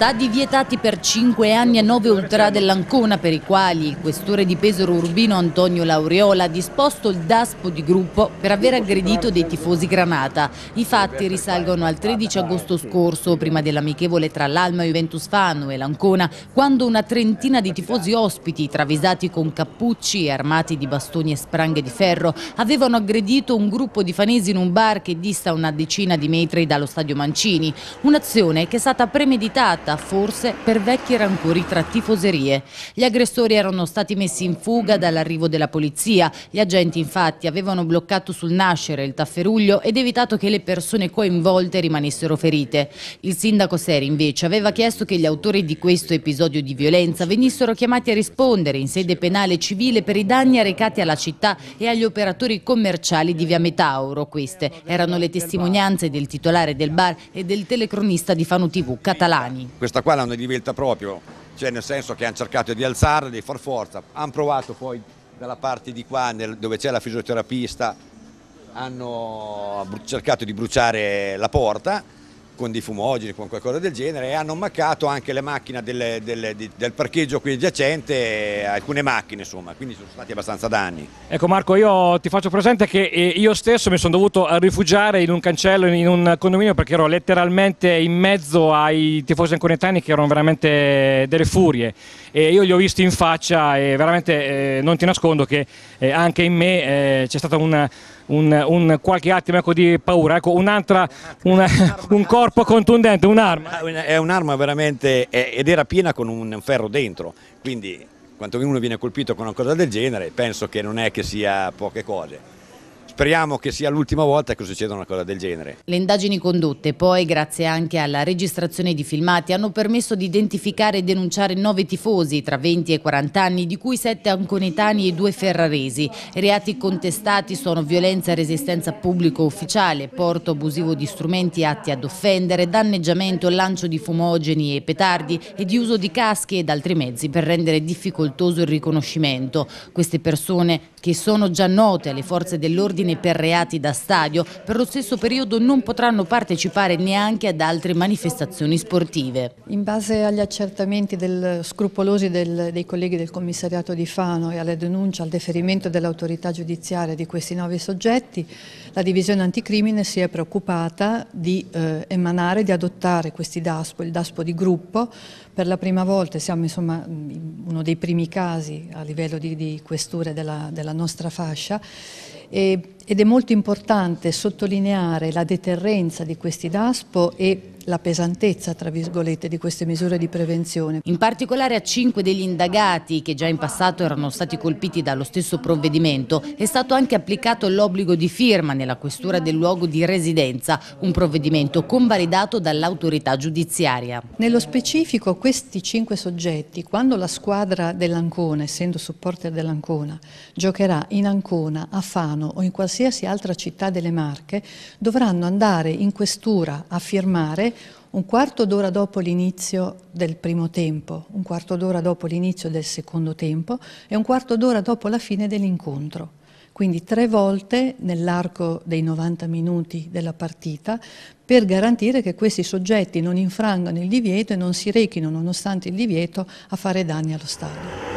stati vietati per 5 anni a 9 ultra dell'Ancona per i quali il questore di Pesaro Urbino Antonio Laureola ha disposto il daspo di gruppo per aver aggredito dei tifosi Granata. I fatti risalgono al 13 agosto scorso, prima dell'amichevole tra l'Alma Juventus Fano e l'Ancona, quando una trentina di tifosi ospiti, travisati con cappucci e armati di bastoni e spranghe di ferro, avevano aggredito un gruppo di fanesi in un bar che dista una decina di metri dallo stadio Mancini. Un'azione che è stata premeditata scappata, forse per vecchi rancori tra tifoserie. Gli aggressori erano stati messi in fuga dall'arrivo della polizia. Gli agenti infatti avevano bloccato sul nascere il tafferuglio ed evitato che le persone coinvolte rimanessero ferite. Il sindaco Seri invece aveva chiesto che gli autori di questo episodio di violenza venissero chiamati a rispondere in sede penale civile per i danni arrecati alla città e agli operatori commerciali di Via Metauro. Queste erano le testimonianze del titolare del bar e del telecronista di Fanu TV Catalani questa qua l'hanno è proprio, cioè nel senso che hanno cercato di alzarla, di far forza, hanno provato poi dalla parte di qua nel, dove c'è la fisioterapista, hanno cercato di bruciare la porta, con dei fumogeni, con qualcosa del genere e hanno maccato anche le macchine del, del, del parcheggio qui adiacente, eh, alcune macchine insomma, quindi sono stati abbastanza danni. Ecco Marco, io ti faccio presente che eh, io stesso mi sono dovuto eh, rifugiare in un cancello, in un condominio perché ero letteralmente in mezzo ai tifosi anconetani che erano veramente delle furie e io li ho visti in faccia e veramente eh, non ti nascondo che eh, anche in me eh, c'è stato un, un, un, qualche attimo ecco, di paura, ecco, un, un corpo corpo contundente, un'arma. Ah, è un'arma veramente, è, ed era piena con un ferro dentro, quindi quando uno viene colpito con una cosa del genere penso che non è che sia poche cose. Speriamo che sia l'ultima volta che succeda una cosa del genere. Le indagini condotte poi, grazie anche alla registrazione di filmati, hanno permesso di identificare e denunciare nove tifosi tra 20 e 40 anni, di cui sette anconetani e due ferraresi. Reati contestati sono violenza e resistenza pubblico ufficiale, porto abusivo di strumenti atti ad offendere, danneggiamento, lancio di fumogeni e petardi e di uso di caschi ed altri mezzi per rendere difficoltoso il riconoscimento. Queste persone, che sono già note alle forze dell'ordine, indagini per reati da stadio, per lo stesso periodo non potranno partecipare neanche ad altre manifestazioni sportive. In base agli accertamenti del, scrupolosi del, dei colleghi del commissariato di Fano e alla denuncia al deferimento dell'autorità giudiziaria di questi nove soggetti, la divisione anticrimine si è preoccupata di eh, emanare, di adottare questi DASPO, il DASPO di gruppo, per la prima volta siamo insomma uno dei primi casi a livello di, di questure della, della nostra fascia e ed è molto importante sottolineare la deterrenza di questi DASPO e la pesantezza, tra virgolette, di queste misure di prevenzione. In particolare a cinque degli indagati che già in passato erano stati colpiti dallo stesso provvedimento è stato anche applicato l'obbligo di firma nella questura del luogo di residenza, un provvedimento convalidato dall'autorità giudiziaria. Nello specifico questi cinque soggetti, quando la squadra dell'Ancona, essendo supporter dell'Ancona, giocherà in Ancona, a Fano o in qualsiasi qualsiasi altra città delle Marche dovranno andare in questura a firmare un quarto d'ora dopo l'inizio del primo tempo, un quarto d'ora dopo l'inizio del secondo tempo e un quarto d'ora dopo la fine dell'incontro. Quindi tre volte nell'arco dei 90 minuti della partita per garantire che questi soggetti non infrangano il divieto e non si rechino, nonostante il divieto, a fare danni allo stadio.